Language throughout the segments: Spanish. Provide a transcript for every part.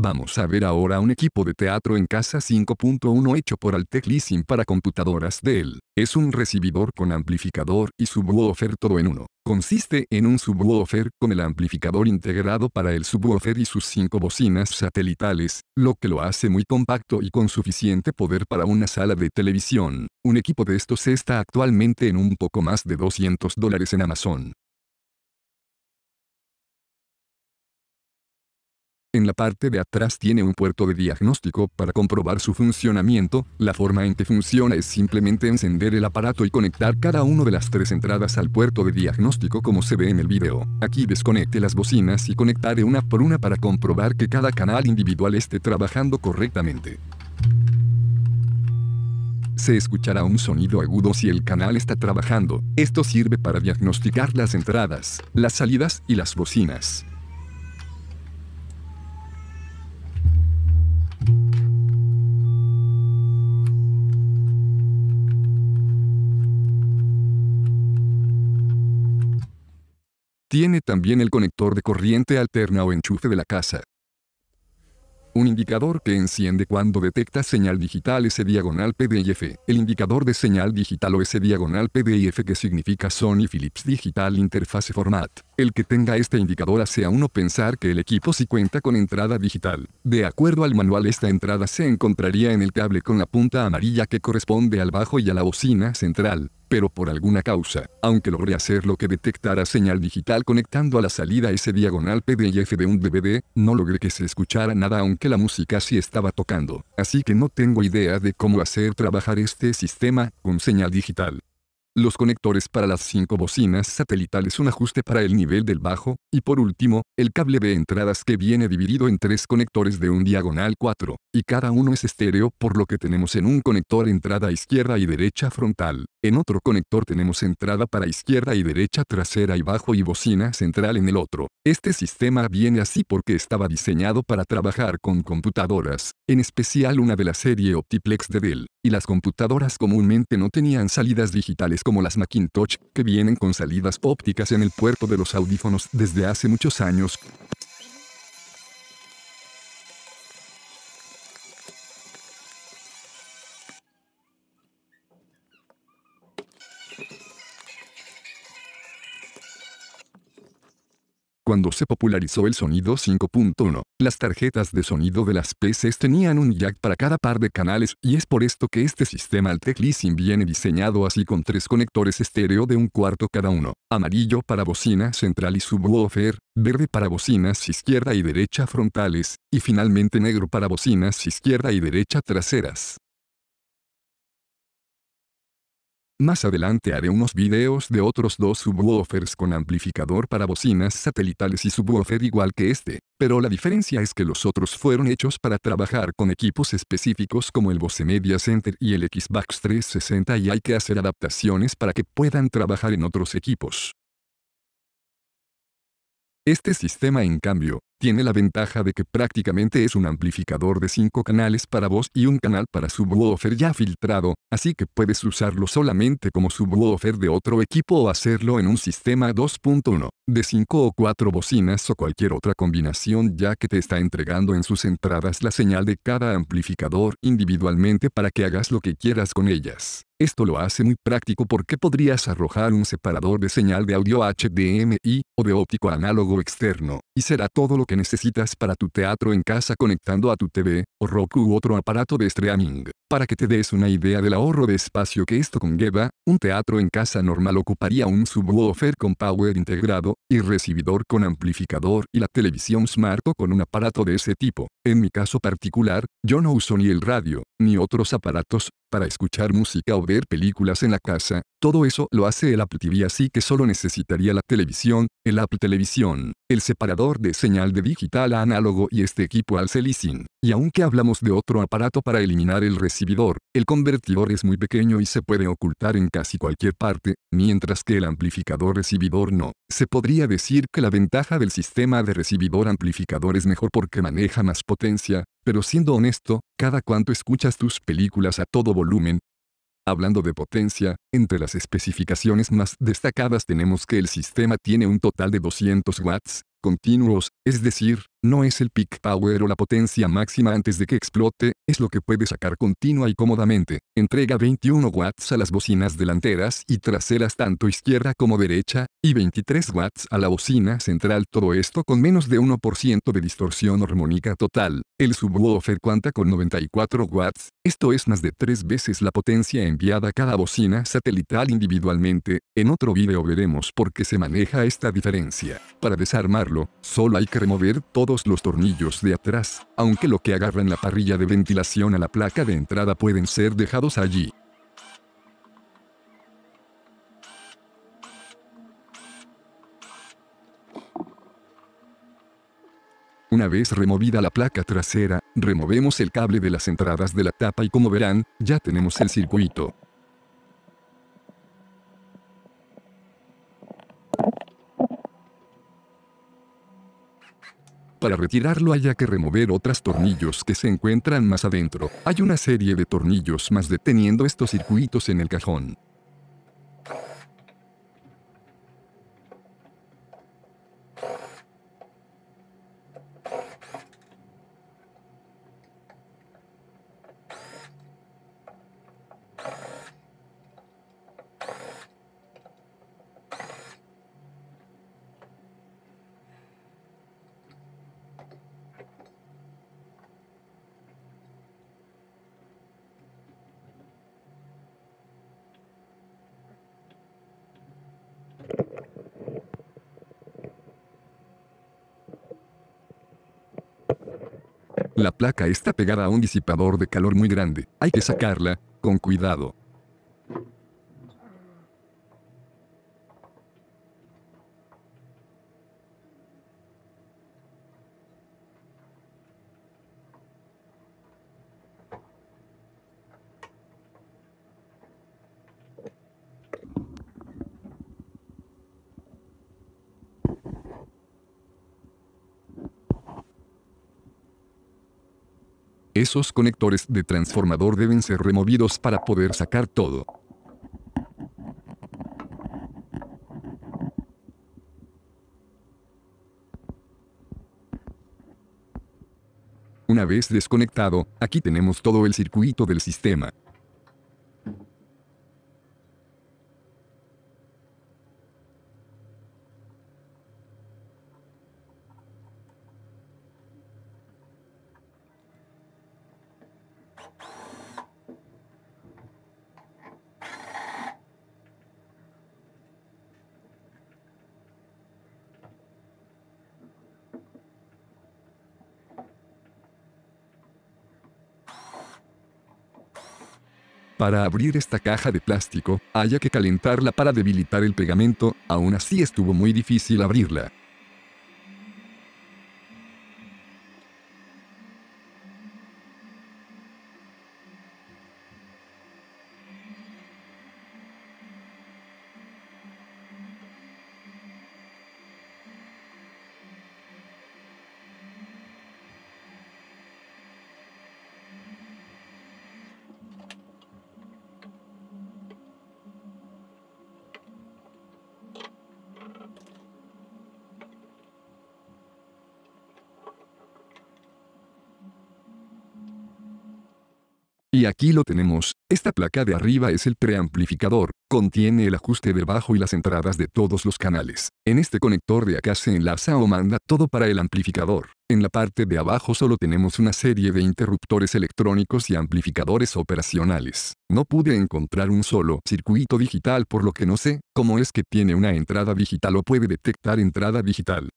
Vamos a ver ahora un equipo de teatro en casa 5.1 hecho por Altec Leasing para computadoras Dell. Es un recibidor con amplificador y subwoofer todo en uno. Consiste en un subwoofer con el amplificador integrado para el subwoofer y sus cinco bocinas satelitales, lo que lo hace muy compacto y con suficiente poder para una sala de televisión. Un equipo de estos está actualmente en un poco más de 200 dólares en Amazon. En la parte de atrás tiene un puerto de diagnóstico para comprobar su funcionamiento, la forma en que funciona es simplemente encender el aparato y conectar cada una de las tres entradas al puerto de diagnóstico como se ve en el video. Aquí desconecte las bocinas y conectaré una por una para comprobar que cada canal individual esté trabajando correctamente. Se escuchará un sonido agudo si el canal está trabajando. Esto sirve para diagnosticar las entradas, las salidas y las bocinas. Tiene también el conector de corriente alterna o enchufe de la casa. Un indicador que enciende cuando detecta señal digital S diagonal PDIF. El indicador de señal digital o ese diagonal PDIF que significa Sony Philips Digital Interface Format. El que tenga este indicador hace a uno pensar que el equipo sí cuenta con entrada digital. De acuerdo al manual esta entrada se encontraría en el cable con la punta amarilla que corresponde al bajo y a la bocina central pero por alguna causa, aunque logré hacer lo que detectara señal digital conectando a la salida ese diagonal PDF de un DVD, no logré que se escuchara nada aunque la música sí estaba tocando, así que no tengo idea de cómo hacer trabajar este sistema con señal digital los conectores para las cinco bocinas satelitales un ajuste para el nivel del bajo, y por último, el cable de entradas que viene dividido en tres conectores de un diagonal 4, y cada uno es estéreo por lo que tenemos en un conector entrada izquierda y derecha frontal, en otro conector tenemos entrada para izquierda y derecha trasera y bajo y bocina central en el otro. Este sistema viene así porque estaba diseñado para trabajar con computadoras, en especial una de la serie Optiplex de Dell y las computadoras comúnmente no tenían salidas digitales como las Macintosh, que vienen con salidas ópticas en el puerto de los audífonos desde hace muchos años. cuando se popularizó el sonido 5.1. Las tarjetas de sonido de las PCs tenían un jack para cada par de canales y es por esto que este sistema Altec Leasing viene diseñado así con tres conectores estéreo de un cuarto cada uno, amarillo para bocina central y subwoofer, verde para bocinas izquierda y derecha frontales, y finalmente negro para bocinas izquierda y derecha traseras. Más adelante haré unos videos de otros dos subwoofers con amplificador para bocinas satelitales y subwoofer igual que este, pero la diferencia es que los otros fueron hechos para trabajar con equipos específicos como el Bose Media Center y el Xbox 360 y hay que hacer adaptaciones para que puedan trabajar en otros equipos. Este sistema en cambio, tiene la ventaja de que prácticamente es un amplificador de 5 canales para voz y un canal para subwoofer ya filtrado, así que puedes usarlo solamente como subwoofer de otro equipo o hacerlo en un sistema 2.1, de 5 o 4 bocinas o cualquier otra combinación ya que te está entregando en sus entradas la señal de cada amplificador individualmente para que hagas lo que quieras con ellas. Esto lo hace muy práctico porque podrías arrojar un separador de señal de audio HDMI o de óptico análogo externo y será todo lo que necesitas para tu teatro en casa conectando a tu TV, o Roku u otro aparato de streaming. Para que te des una idea del ahorro de espacio que esto conlleva, un teatro en casa normal ocuparía un subwoofer con power integrado, y recibidor con amplificador y la televisión smart o con un aparato de ese tipo. En mi caso particular, yo no uso ni el radio, ni otros aparatos, para escuchar música o ver películas en la casa, todo eso lo hace el Apple TV así que solo necesitaría la televisión, el Apple Televisión, el separador de señal de digital a análogo y este equipo al Celicin. Y aunque hablamos de otro aparato para eliminar el recibidor, el convertidor es muy pequeño y se puede ocultar en casi cualquier parte, mientras que el amplificador recibidor no. Se podría decir que la ventaja del sistema de recibidor amplificador es mejor porque maneja más potencia, pero siendo honesto, cada cuanto escuchas tus películas a todo volumen, Hablando de potencia, entre las especificaciones más destacadas tenemos que el sistema tiene un total de 200 watts, continuos, es decir, no es el peak power o la potencia máxima antes de que explote, es lo que puede sacar continua y cómodamente. Entrega 21 watts a las bocinas delanteras y traseras tanto izquierda como derecha, y 23 watts a la bocina central todo esto con menos de 1% de distorsión armónica total. El subwoofer cuenta con 94 watts, esto es más de tres veces la potencia enviada a cada bocina satelital individualmente, en otro video veremos por qué se maneja esta diferencia. Para desarmarlo, solo hay que remover todo los tornillos de atrás, aunque lo que agarran la parrilla de ventilación a la placa de entrada pueden ser dejados allí. Una vez removida la placa trasera, removemos el cable de las entradas de la tapa y como verán, ya tenemos el circuito. Para retirarlo haya que remover otras tornillos que se encuentran más adentro. Hay una serie de tornillos más deteniendo estos circuitos en el cajón. La placa está pegada a un disipador de calor muy grande. Hay que sacarla, con cuidado. Esos conectores de transformador deben ser removidos para poder sacar todo. Una vez desconectado, aquí tenemos todo el circuito del sistema. Para abrir esta caja de plástico, haya que calentarla para debilitar el pegamento, aún así estuvo muy difícil abrirla. Y aquí lo tenemos, esta placa de arriba es el preamplificador, contiene el ajuste de bajo y las entradas de todos los canales. En este conector de acá se enlaza o manda todo para el amplificador. En la parte de abajo solo tenemos una serie de interruptores electrónicos y amplificadores operacionales. No pude encontrar un solo circuito digital por lo que no sé cómo es que tiene una entrada digital o puede detectar entrada digital.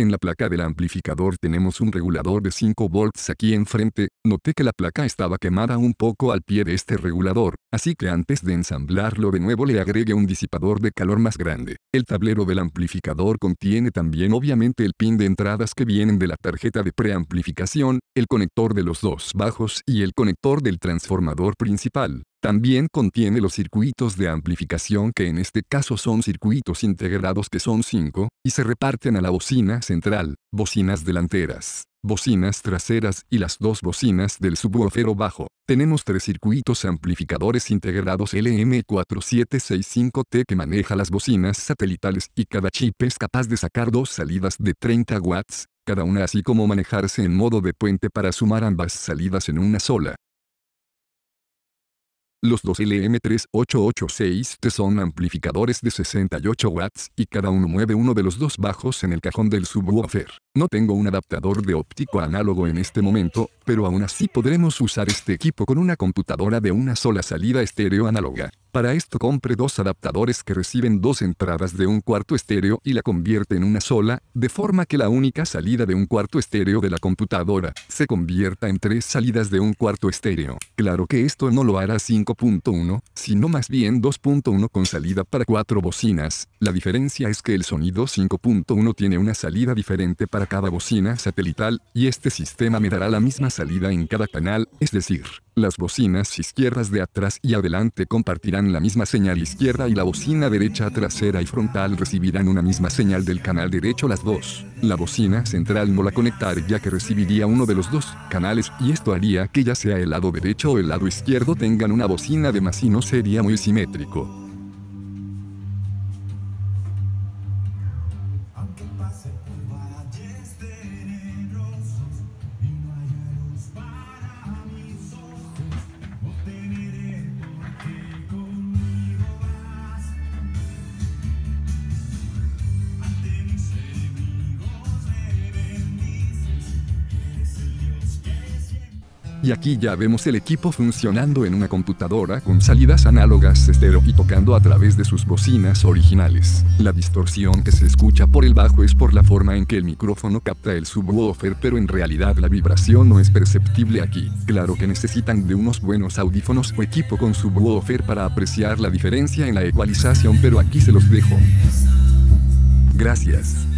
En la placa del amplificador tenemos un regulador de 5 volts aquí enfrente, noté que la placa estaba quemada un poco al pie de este regulador, Así que antes de ensamblarlo de nuevo le agregue un disipador de calor más grande. El tablero del amplificador contiene también obviamente el pin de entradas que vienen de la tarjeta de preamplificación, el conector de los dos bajos y el conector del transformador principal. También contiene los circuitos de amplificación que en este caso son circuitos integrados que son 5, y se reparten a la bocina central bocinas delanteras, bocinas traseras y las dos bocinas del subwoofer bajo. Tenemos tres circuitos amplificadores integrados LM4765T que maneja las bocinas satelitales y cada chip es capaz de sacar dos salidas de 30 watts, cada una así como manejarse en modo de puente para sumar ambas salidas en una sola. Los dos LM3886T son amplificadores de 68 watts y cada uno mueve uno de los dos bajos en el cajón del subwoofer. No tengo un adaptador de óptico análogo en este momento, pero aún así podremos usar este equipo con una computadora de una sola salida estéreo análoga. Para esto compre dos adaptadores que reciben dos entradas de un cuarto estéreo y la convierte en una sola, de forma que la única salida de un cuarto estéreo de la computadora se convierta en tres salidas de un cuarto estéreo. Claro que esto no lo hará 5.1, sino más bien 2.1 con salida para cuatro bocinas. La diferencia es que el sonido 5.1 tiene una salida diferente para cada bocina satelital, y este sistema me dará la misma salida en cada canal, es decir, las bocinas izquierdas de atrás y adelante compartirán la misma señal izquierda y la bocina derecha trasera y frontal recibirán una misma señal del canal derecho las dos. La bocina central no la conectaría ya que recibiría uno de los dos canales y esto haría que ya sea el lado derecho o el lado izquierdo tengan una bocina de más y no sería muy simétrico. Y aquí ya vemos el equipo funcionando en una computadora con salidas análogas estero y tocando a través de sus bocinas originales. La distorsión que se escucha por el bajo es por la forma en que el micrófono capta el subwoofer pero en realidad la vibración no es perceptible aquí. Claro que necesitan de unos buenos audífonos o equipo con subwoofer para apreciar la diferencia en la ecualización pero aquí se los dejo. Gracias.